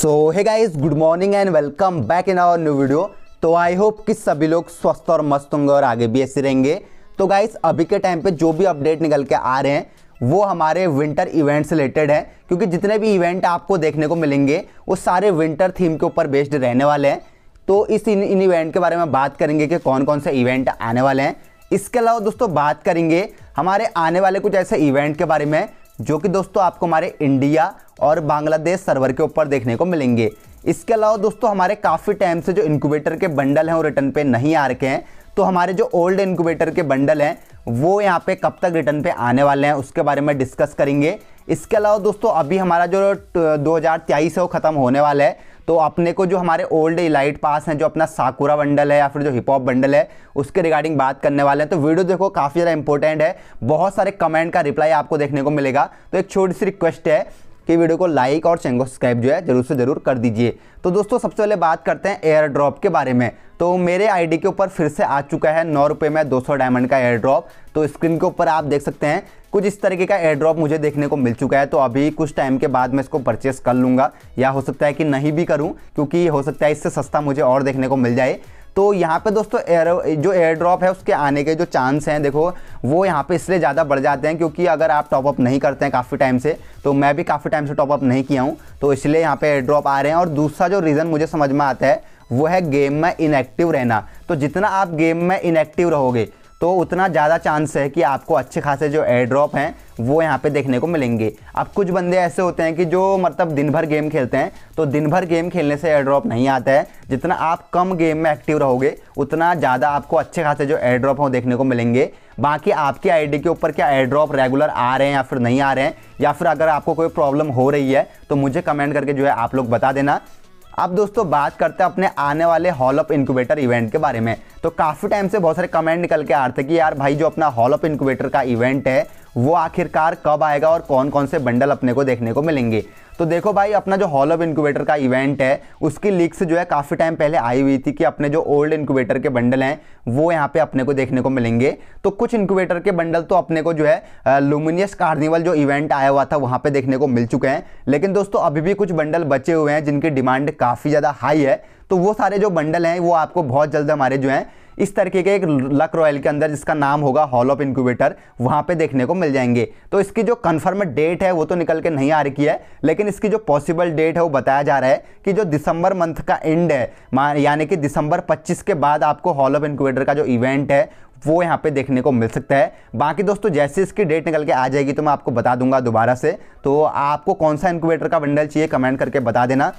so hi guys good morning and welcome back in our new video तो I hope कि सभी लोग स्वस्थ और मस्त होंगे और आगे भी ऐसे रहेंगे तो गाइज अभी के टाइम पे जो भी अपडेट निकल के आ रहे हैं वो हमारे विंटर इवेंट से रिलेटेड है क्योंकि जितने भी इवेंट आपको देखने को मिलेंगे वो सारे विंटर थीम के ऊपर बेस्ड रहने वाले हैं तो इस इन इन इवेंट के बारे में बात करेंगे कि कौन कौन से इवेंट आने वाले हैं इसके अलावा दोस्तों बात करेंगे हमारे आने वाले कुछ ऐसे इवेंट के बारे में जो कि दोस्तों आपको हमारे इंडिया और बांग्लादेश सर्वर के ऊपर देखने को मिलेंगे इसके अलावा दोस्तों हमारे काफ़ी टाइम से जो इनक्यूबेटर के बंडल हैं वो रिटर्न पे नहीं आ रखे हैं तो हमारे जो ओल्ड इनक्यूबेटर के बंडल हैं वो यहाँ पे कब तक रिटर्न पे आने वाले हैं उसके बारे में डिस्कस करेंगे इसके अलावा दोस्तों अभी हमारा जो दो हज़ार तेईस है वो ख़त्म होने वाला है तो अपने को जो हमारे ओल्ड इलाइट पास हैं जो अपना साकुरा बंडल है या फिर जो हिप हॉप बंडल है उसके रिगार्डिंग बात करने वाले हैं तो वीडियो देखो काफ़ी ज़्यादा इंपॉर्टेंट है बहुत सारे कमेंट का रिप्लाई आपको देखने को मिलेगा तो एक छोटी सी रिक्वेस्ट है कि वीडियो को लाइक और चैनल को सब्सक्राइब जो है जरूर से जरूर कर दीजिए तो दोस्तों सबसे पहले बात करते हैं एयर ड्रॉप के बारे में तो मेरे आईडी के ऊपर फिर से आ चुका है नौ रुपये में 200 डायमंड का एयर ड्रॉप तो स्क्रीन के ऊपर आप देख सकते हैं कुछ इस तरीके का एयर ड्रॉप मुझे देखने को मिल चुका है तो अभी कुछ टाइम के बाद मैं इसको परचेस कर लूँगा या हो सकता है कि नहीं भी करूँ क्योंकि हो सकता है इससे सस्ता मुझे और देखने को मिल जाए तो यहाँ पे दोस्तों एयर जो एयर ड्रॉप है उसके आने के जो चांस हैं देखो वो यहाँ पे इसलिए ज़्यादा बढ़ जाते हैं क्योंकि अगर आप टॉपअप नहीं करते हैं काफ़ी टाइम से तो मैं भी काफ़ी टाइम से टॉपअप नहीं किया हूँ तो इसलिए यहाँ पे एयर ड्रॉप आ रहे हैं और दूसरा जो रीज़न मुझे समझ में आता है वो है गेम में इनएक्टिव रहना तो जितना आप गेम में इनएक्टिव रहोगे तो उतना ज़्यादा चांस है कि आपको अच्छे खासे जो एयर ड्रॉप हैं वो यहाँ पे देखने को मिलेंगे अब कुछ बंदे ऐसे होते हैं कि जो मतलब दिन भर गेम खेलते हैं तो दिन भर गेम खेलने से एयर ड्रॉप नहीं आता है जितना आप कम गेम में एक्टिव रहोगे उतना ज़्यादा आपको अच्छे खासे जो एयर ड्रॉप हों देखने को मिलेंगे बाकी आपकी आई के ऊपर क्या एयर ड्रॉप रेगुलर आ रहे हैं या फिर नहीं आ रहे हैं या फिर अगर आपको कोई प्रॉब्लम हो रही है तो मुझे कमेंट करके जो है आप लोग बता देना अब दोस्तों बात करते हैं अपने आने वाले हॉल ऑफ इंक्यूबेटर इवेंट के बारे में तो काफ़ी टाइम से बहुत सारे कमेंट निकल के आ रहे थे कि यार भाई जो अपना हॉल ऑफ इंक्यूबेटर का इवेंट है वो आखिरकार कब आएगा और कौन कौन से बंडल अपने को देखने को मिलेंगे तो देखो भाई अपना जो हॉल ऑफ इंक्यूबेटर का इवेंट है उसकी लीक्स जो है काफ़ी टाइम पहले आई हुई थी कि अपने जो ओल्ड इंक्यूबेटर के बंडल हैं वो यहाँ पे अपने को देखने को मिलेंगे तो कुछ इंक्यूबेटर के बंडल तो अपने को जो है लुमिनियस कार्निवल जो इवेंट आया हुआ था वहाँ पर देखने को मिल चुके हैं लेकिन दोस्तों अभी भी कुछ बंडल बचे हुए हैं जिनकी डिमांड काफ़ी ज़्यादा हाई है तो वो सारे जो बंडल हैं वो आपको बहुत जल्द हमारे जो हैं इस तरीके के एक लक रॉयल के अंदर जिसका नाम होगा हॉल ऑफ इंक्यूबेटर वहाँ पे देखने को मिल जाएंगे तो इसकी जो कन्फर्म डेट है वो तो निकल के नहीं आ रही है लेकिन इसकी जो पॉसिबल डेट है वो बताया जा रहा है कि जो दिसंबर मंथ का एंड है यानी कि दिसंबर पच्चीस के बाद आपको हॉल ऑफ इंक्यूबेटर का जो इवेंट है वो यहाँ पे देखने को मिल सकता है बाकी दोस्तों जैसे इसकी डेट निकल के आ जाएगी तो मैं आपको बता दूंगा दोबारा से तो आपको कौन सा इंक्यूबेटर का बंडल चाहिए कमेंट करके बता देना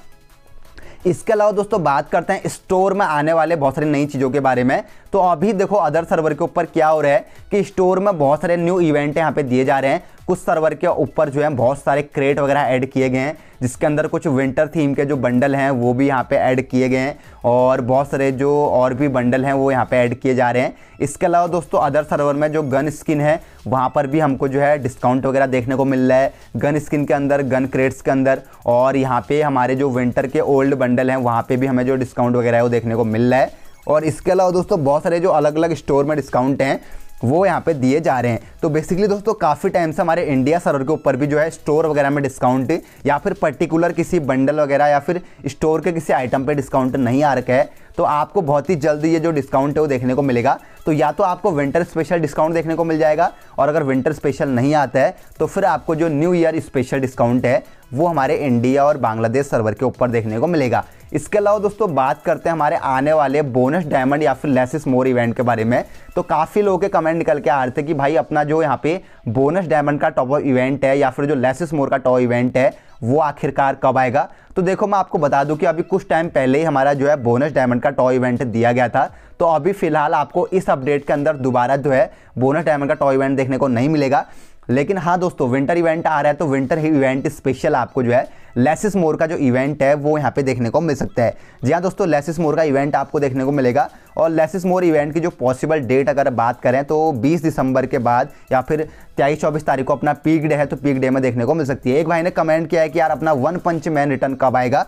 इसके अलावा दोस्तों बात करते हैं स्टोर में आने वाले बहुत सारी नई चीज़ों के बारे में तो अभी देखो अदर सर्वर के ऊपर क्या हो रहा है कि स्टोर में बहुत सारे न्यू इवेंट यहाँ पे दिए जा रहे हैं उस सर्वर के ऊपर जो है बहुत सारे क्रेट वगैरह ऐड किए गए हैं जिसके अंदर कुछ विंटर थीम के जो बंडल हैं वो भी यहाँ पे ऐड किए गए हैं और बहुत सारे जो और भी बंडल हैं वो यहाँ पे ऐड किए जा रहे हैं इसके अलावा दोस्तों अदर सर्वर में जो गन स्किन है वहाँ पर भी हमको जो है डिस्काउंट वगैरह देखने को मिल रहा है गन स्किन के अंदर गन क्रेट्स के अंदर और यहाँ पे हमारे जो विंटर के ओल्ड बंडल हैं वहाँ पे भी हमें जो डिस्काउंट वगैरह है वो देखने को मिल रहा है और इसके अलावा दोस्तों बहुत सारे जो अलग अलग स्टोर में डिस्काउंट हैं वो यहाँ पे दिए जा रहे हैं तो बेसिकली दोस्तों काफ़ी टाइम से हमारे इंडिया सर्वर के ऊपर भी जो है स्टोर वगैरह में डिस्काउंट या फिर पर्टिकुलर किसी बंडल वगैरह या फिर स्टोर के किसी आइटम पे डिस्काउंट नहीं आ रखा है तो आपको बहुत ही जल्द ये जो डिस्काउंट है वो देखने को मिलेगा तो या तो आपको विंटर स्पेशल डिस्काउंट देखने को मिल जाएगा और अगर विंटर स्पेशल नहीं आता है तो फिर आपको जो न्यू ईयर स्पेशल डिस्काउंट है वो हमारे इंडिया और बांग्लादेश सर्वर के ऊपर देखने को मिलेगा इसके अलावा दोस्तों बात करते हैं हमारे आने वाले बोनस डायमंड या फिर लेसिस मोर इवेंट के बारे में तो काफ़ी लोगों के कमेंट निकल के आ रहे थे कि भाई अपना जो यहाँ पे बोनस डायमंड का टॉप इवेंट है या फिर जो लेसिस मोर का टॉप इवेंट है वो आखिरकार कब आएगा तो देखो मैं आपको बता दूं कि अभी कुछ टाइम पहले ही हमारा जो है बोनस डायमंड का टॉय इवेंट दिया गया था तो अभी फिलहाल आपको इस अपडेट के अंदर दोबारा जो है बोनस डायमंड का टॉय इवेंट देखने को नहीं मिलेगा लेकिन हाँ दोस्तों विंटर इवेंट आ रहा है तो विंटर इवेंट स्पेशल आपको जो है लेसिस मोर का जो इवेंट है वो यहाँ पे देखने को मिल सकता है जी हाँ दोस्तों लेसिस मोर का इवेंट आपको देखने को मिलेगा और लेसिस मोर इवेंट की जो पॉसिबल डेट अगर बात करें तो 20 दिसंबर के बाद या फिर तेईस चौबीस तारीख को अपना पीक डे है तो पीक डे में देखने को मिल सकती है एक भाई ने कमेंट किया है कि यार अपना वन पंच मैन रिटर्न कब आएगा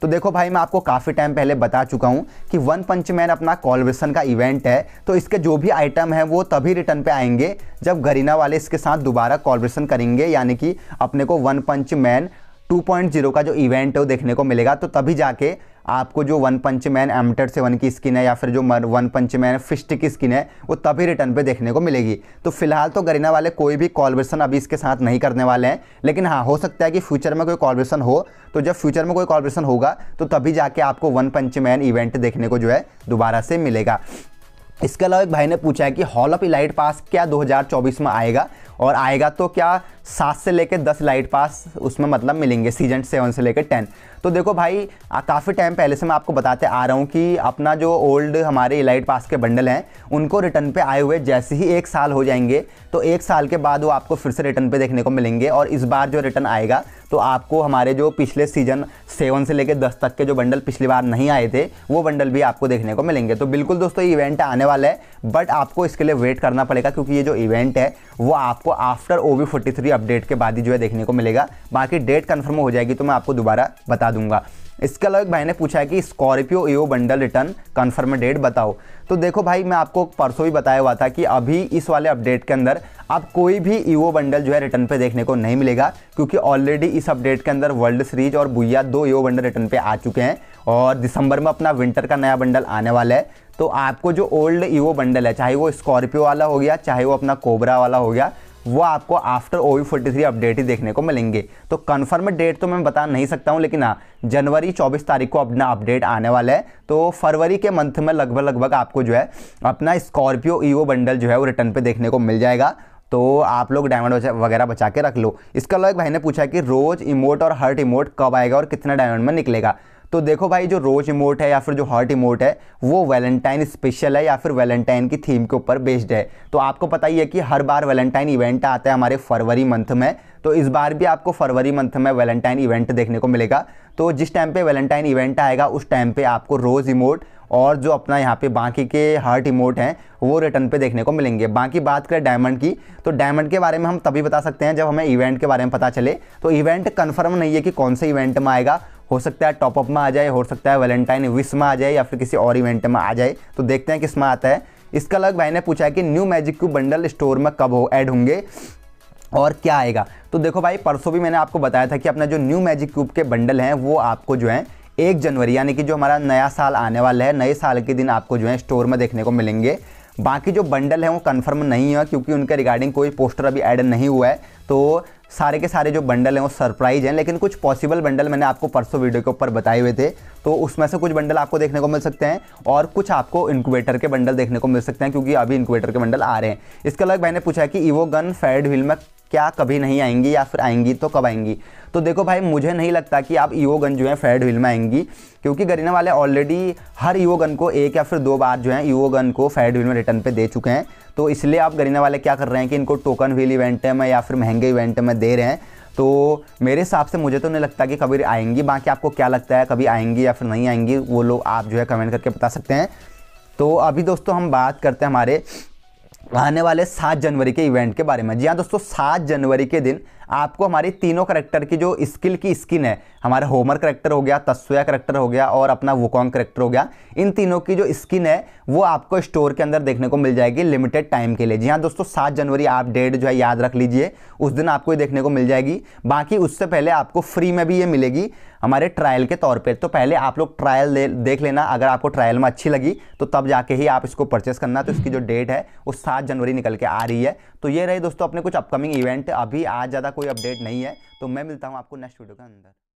तो देखो भाई मैं आपको काफ़ी टाइम पहले बता चुका हूँ कि वन पंच मैन अपना कॉलवेशन का इवेंट है तो इसके जो भी आइटम है वो तभी रिटर्न पे आएंगे जब गरीना वाले इसके साथ दोबारा कॉलवेसन करेंगे यानी कि अपने को वन पंच मैन 2.0 का जो इवेंट है वो देखने को मिलेगा तो तभी जाके आपको जो वन पंच मैन एमटेड सेवन की स्किन है या फिर जो वन पंच मैन फिस्ट की स्किन है वो तभी रिटर्न पे देखने को मिलेगी तो फिलहाल तो गरीना वाले कोई भी कॉलब्रेशन अभी इसके साथ नहीं करने वाले हैं लेकिन हाँ हो सकता है कि फ्यूचर में कोई कॉलब्रेशन हो तो जब फ्यूचर में कोई कॉलब्रेशन होगा तो तभी जाके आपको वन पंच मैन इवेंट देखने को जो है दोबारा से मिलेगा इसके अलावा एक भाई ने पूछा है कि हॉल ऑफ इलाइट पास क्या 2024 में आएगा और आएगा तो क्या सात से लेकर दस लाइट पास उसमें मतलब मिलेंगे सीजन सेवन से लेकर टेन तो देखो भाई काफ़ी टाइम पहले से मैं आपको बताते आ रहा हूँ कि अपना जो ओल्ड हमारे लाइट पास के बंडल हैं उनको रिटर्न पे आए हुए जैसे ही एक साल हो जाएंगे तो एक साल के बाद वो आपको फिर से रिटर्न पे देखने को मिलेंगे और इस बार जो रिटर्न आएगा तो आपको हमारे जो पिछले सीजन सेवन से लेकर दस तक के जो बंडल पिछली बार नहीं आए थे वो बंडल भी आपको देखने को मिलेंगे तो बिल्कुल दोस्तों इवेंट आने वाला है बट आपको इसके लिए वेट करना पड़ेगा क्योंकि ये जो इवेंट है वो आप आपको आफ्टर ओ वी अपडेट के बाद ही जो है देखने को मिलेगा बाकी डेट कन्फर्म हो जाएगी तो मैं आपको दोबारा बता दूंगा इसके अलावा एक भाई ने पूछा है कि Scorpio a bundle return confirm date बताओ तो देखो भाई मैं आपको परसों भी बताया हुआ था कि अभी इस वाले अपडेट के अंदर आप कोई भी ई बंडल जो है रिटर्न पे देखने को नहीं मिलेगा क्योंकि ऑलरेडी इस अपडेट के अंदर वर्ल्ड सीरीज और बुया दो ई बंडल रिटर्न पे आ चुके हैं और दिसंबर में अपना विंटर का नया बंडल आने वाला है तो आपको जो ओल्ड ई बंडल है चाहे वो स्कॉर्पियो वाला हो गया चाहे वो अपना कोबरा वाला हो गया वो आपको after O V forty three update ही देखने को मिलेंगे तो कन्फर्म डेट तो मैं बता नहीं सकता हूँ लेकिन हाँ जनवरी चौबीस तारीख को अपना अपडेट आने वाला है तो फरवरी के मंथ में लगभग लगभग आपको जो है अपना स्कॉर्पियो ईवो बंडल जो है वो रिटर्न पर देखने को मिल जाएगा तो आप लोग डायमंड वगैरह बचा के रख लो इसका अलावा एक भाई ने पूछा कि रोज़ इमोट और हर्ट इमोट कब आएगा और कितना डायमंड में निकलेगा तो देखो भाई जो रोज इमोट है या फिर जो हॉट इमोट है वो वैलेंटाइन स्पेशल है या फिर वैलेंटाइन की थीम के ऊपर बेस्ड है तो आपको पता ही है कि हर बार वैलेंटाइन इवेंट आता है हमारे फरवरी मंथ में तो इस बार भी आपको फरवरी मंथ में वैलेंटाइन इवेंट देखने को मिलेगा तो जिस टाइम पे वैलेंटाइन इवेंट आएगा उस टाइम पे आपको रोज़ इमोट और जो अपना यहाँ पे बाकी के हार्ट इमोट हैं वो रिटर्न पे देखने को मिलेंगे बाकी बात करें डायमंड की तो डायमंड के बारे में हम तभी बता सकते हैं जब हमें इवेंट के बारे में पता चले तो इवेंट कन्फर्म नहीं है कि कौन से इवेंट में आएगा हो सकता है टॉपअप में आ जाए हो सकता है वैलेंटाइन विश में आ जाए या फिर किसी और इवेंट में आ जाए तो देखते हैं किस में आता है इसका अलग भाई ने पूछा है कि new magic cube bundle store में कब हो ऐड होंगे और क्या आएगा तो देखो भाई परसों भी मैंने आपको बताया था कि अपना जो न्यू मैजिक क्यूब के बंडल हैं वो आपको जो है एक जनवरी यानी कि जो हमारा नया साल आने वाला है नए साल के दिन आपको जो है स्टोर में देखने को मिलेंगे बाकी जो बंडल हैं वो कंफर्म नहीं है क्योंकि उनके रिगार्डिंग कोई पोस्टर अभी ऐड नहीं हुआ है तो सारे के सारे जो बंडल हैं वो सरप्राइज हैं लेकिन कुछ पॉसिबल बंडल मैंने आपको परसों वीडियो के ऊपर बताए हुए थे तो उसमें से कुछ बंडल आपको देखने को मिल सकते हैं और कुछ आपको इंक्यूबेटर के बंडल देखने को मिल सकते हैं क्योंकि अभी इंक्यूबेटर के बंडल आ रहे हैं इसके अलावा मैंने पूछा कि ईवो गन फेड व्हील में क्या कभी नहीं आएंगी या फिर आएंगी तो कब आएंगी तो देखो भाई मुझे नहीं लगता कि आप ईवो गन जो है फेड व्हील में आएंगी क्योंकि गरीना वाले ऑलरेडी हर ईवो गन को एक या फिर दो बार जो है ईवो गन को फेड व्हील में रिटर्न पे दे चुके हैं तो इसलिए आप गरीना वाले क्या कर रहे हैं कि इनको टोकन व्हील इवेंट में या फिर महंगे इवेंट में दे रहे हैं तो मेरे हिसाब से मुझे तो नहीं लगता कि कभी आएंगी बाकी आपको क्या लगता है कभी आएंगी या फिर नहीं आएंगी वो लोग आप जो है कमेंट करके बता सकते हैं तो अभी दोस्तों हम बात करते हैं हमारे आने वाले सात जनवरी के इवेंट के बारे में जी हाँ दोस्तों सात जनवरी के दिन आपको हमारी तीनों करेक्टर की जो स्किल की स्किन है हमारे होमर करेक्टर हो गया तस्वया करेक्टर हो गया और अपना वोकॉन्ग करेक्टर हो गया इन तीनों की जो स्किन है वो आपको स्टोर के अंदर देखने को मिल जाएगी लिमिटेड टाइम के लिए जी हाँ दोस्तों सात जनवरी आप डेट जो है याद रख लीजिए उस दिन आपको ये देखने को मिल जाएगी बाकी उससे पहले आपको फ्री में भी ये मिलेगी हमारे ट्रायल के तौर पर तो पहले आप लोग ट्रायल दे, देख लेना अगर आपको ट्रायल में अच्छी लगी तो तब जाके ही आप इसको परचेस करना तो इसकी जो डेट है वो सात जनवरी निकल के आ रही है तो ये रहे दोस्तों अपने कुछ अपकमिंग इवेंट अभी आज ज़्यादा कोई अपडेट नहीं है तो मैं मिलता हूँ आपको नेक्स्ट वीडियो के अंदर